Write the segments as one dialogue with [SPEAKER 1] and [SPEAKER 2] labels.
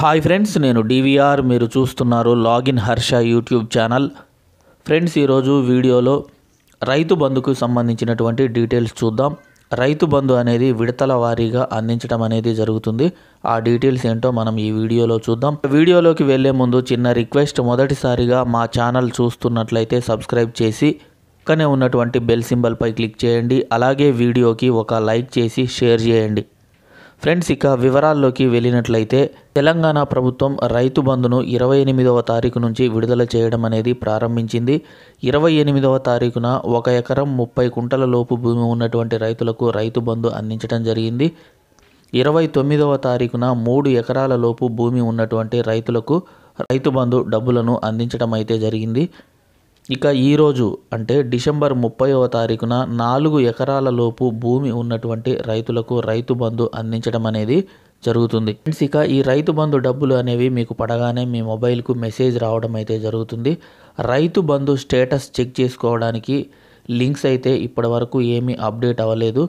[SPEAKER 1] hi friends నేను DVR మీరు చూస్తున్నారు login Harsha YouTube channel friends ఈరోజు వీడియోలో రైతు బంధుకు సంబంధించినటువంటి డీటెయిల్స్ చూద్దాం రైతు బంధు అనేది విడతల వారీగా అందించడం అనేది జరుగుతుంది ఆ డీటెయిల్స్ ఏంటో మనం ఈ వీడియోలో చూద్దాం వీడియోలోకి వెళ్లే ముందు చిన్న రిక్వెస్ట్ మొదటిసారిగా మా ఛానల్ చూస్తున్నట్లయితే సబ్స్క్రైబ్ చేసి పక్కనే ఉన్నటువంటి బెల్ సింబల్పై క్లిక్ చేయండి అలాగే వీడియోకి ఒక లైక్ చేసి షేర్ చేయండి ఫ్రెండ్స్ ఇక వివరాల్లోకి వెళ్ళినట్లయితే తెలంగాణ ప్రభుత్వం రైతు బంధును ఇరవై ఎనిమిదవ తారీఖు నుంచి విడుదల చేయడం అనేది ప్రారంభించింది ఇరవై ఎనిమిదవ తారీఖున ఒక ఎకరం ముప్పై కుంటల లోపు భూమి ఉన్నటువంటి రైతులకు రైతు బంధు అందించడం జరిగింది ఇరవై తొమ్మిదవ తారీఖున మూడు ఎకరాల లోపు భూమి ఉన్నటువంటి రైతులకు రైతు బంధు డబ్బులను అందించడం అయితే జరిగింది ఇక ఈరోజు అంటే డిసెంబర్ ముప్పైవ తారీఖున నాలుగు ఎకరాల లోపు భూమి ఉన్నటువంటి రైతులకు రైతు బంధు అందించడం అనేది జరుగుతుంది ఫ్రెండ్స్ ఇక ఈ రైతు బంధు డబ్బులు అనేవి మీకు పడగానే మీ మొబైల్కు మెసేజ్ రావడం అయితే జరుగుతుంది రైతు బంధు స్టేటస్ చెక్ చేసుకోవడానికి లింక్స్ అయితే ఇప్పటి వరకు ఏమీ అప్డేట్ అవ్వలేదు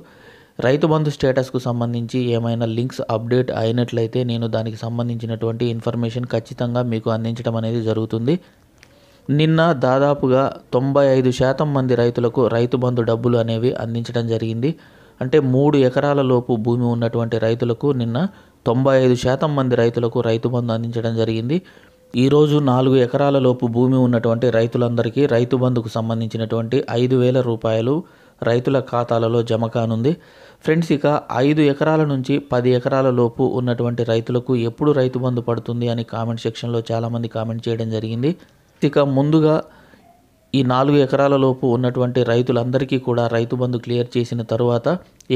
[SPEAKER 1] రైతు బంధు స్టేటస్కు సంబంధించి ఏమైనా లింక్స్ అప్డేట్ అయినట్లయితే నేను దానికి సంబంధించినటువంటి ఇన్ఫర్మేషన్ ఖచ్చితంగా మీకు అందించడం అనేది జరుగుతుంది నిన్న దాదాపుగా తొంభై ఐదు శాతం మంది రైతులకు రైతు బంధు డబ్బులు అనేవి అందించడం జరిగింది అంటే మూడు ఎకరాల లోపు భూమి ఉన్నటువంటి రైతులకు నిన్న తొంభై ఐదు శాతం మంది రైతులకు రైతు బంధు అందించడం జరిగింది ఈరోజు నాలుగు ఎకరాల లోపు భూమి ఉన్నటువంటి రైతులందరికీ రైతు బంధుకు సంబంధించినటువంటి ఐదు వేల రూపాయలు రైతుల ఖాతాలలో జమ కానుంది ఫ్రెండ్స్ ఇక ఐదు ఎకరాల నుంచి పది ఎకరాల లోపు ఉన్నటువంటి రైతులకు ఎప్పుడు రైతు బంధు పడుతుంది అని కామెంట్ సెక్షన్లో చాలామంది కామెంట్ చేయడం జరిగింది ఇక ముందుగా ఈ నాలుగు ఎకరాల లోపు ఉన్నటువంటి రైతులందరికీ కూడా రైతు బంధు క్లియర్ చేసిన తర్వాత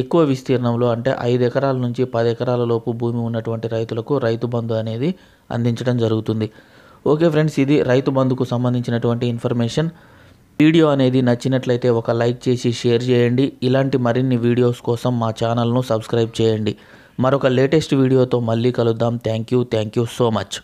[SPEAKER 1] ఎక్కువ విస్తీర్ణంలో అంటే ఐదు ఎకరాల నుంచి పది ఎకరాల లోపు భూమి ఉన్నటువంటి రైతులకు రైతు బంధు అనేది అందించడం జరుగుతుంది ఓకే ఫ్రెండ్స్ ఇది రైతు బంధుకు సంబంధించినటువంటి ఇన్ఫర్మేషన్ వీడియో అనేది నచ్చినట్లయితే ఒక లైక్ చేసి షేర్ చేయండి ఇలాంటి మరిన్ని వీడియోస్ కోసం మా ఛానల్ను సబ్స్క్రైబ్ చేయండి మరొక లేటెస్ట్ వీడియోతో మళ్ళీ కలుద్దాం thank you thank you so much